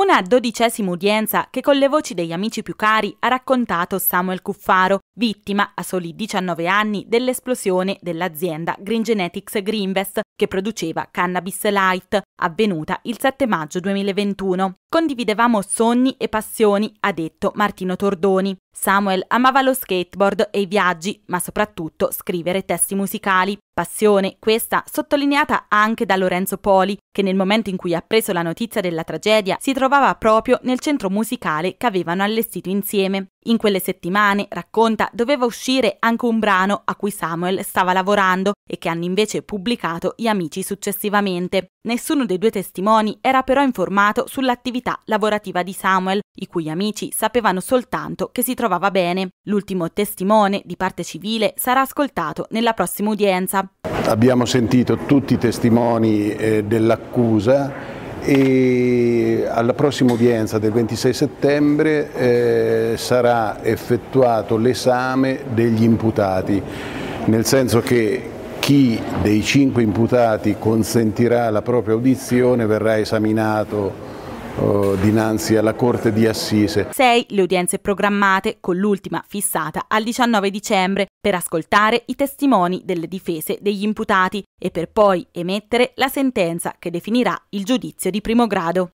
Una dodicesima udienza che con le voci degli amici più cari ha raccontato Samuel Cuffaro, vittima a soli 19 anni dell'esplosione dell'azienda Green Genetics Greenvest che produceva Cannabis Light, avvenuta il 7 maggio 2021. Condividevamo sogni e passioni, ha detto Martino Tordoni. Samuel amava lo skateboard e i viaggi, ma soprattutto scrivere testi musicali. Passione, questa, sottolineata anche da Lorenzo Poli, che nel momento in cui ha preso la notizia della tragedia si trovava proprio nel centro musicale che avevano allestito insieme. In quelle settimane, racconta, doveva uscire anche un brano a cui Samuel stava lavorando e che hanno invece pubblicato gli amici successivamente. Nessuno dei due testimoni era però informato sull'attività lavorativa di Samuel, i cui amici sapevano soltanto che si trovava bene. L'ultimo testimone di parte civile sarà ascoltato nella prossima udienza. Abbiamo sentito tutti i testimoni eh, dell'accusa e alla prossima udienza del 26 settembre eh, sarà effettuato l'esame degli imputati, nel senso che chi dei cinque imputati consentirà la propria audizione verrà esaminato eh, dinanzi alla Corte di Assise. Sei le udienze programmate, con l'ultima fissata al 19 dicembre, per ascoltare i testimoni delle difese degli imputati e per poi emettere la sentenza che definirà il giudizio di primo grado.